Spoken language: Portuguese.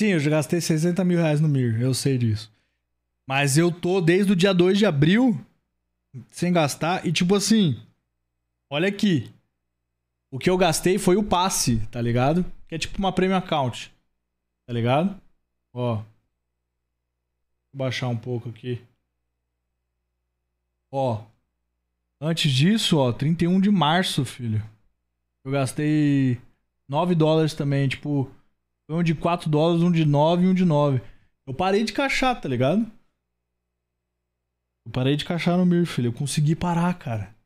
Sim, eu já gastei 60 mil reais no Mir, eu sei disso. Mas eu tô desde o dia 2 de abril sem gastar. E tipo assim, olha aqui. O que eu gastei foi o passe, tá ligado? Que é tipo uma premium account. Tá ligado? Ó. Vou baixar um pouco aqui. Ó. Antes disso, ó, 31 de março, filho. Eu gastei 9 dólares também, tipo, foi um de 4 dólares, um de 9 e um de 9. Eu parei de caixar, tá ligado? Eu parei de caixar no Mir, filho. Eu consegui parar, cara.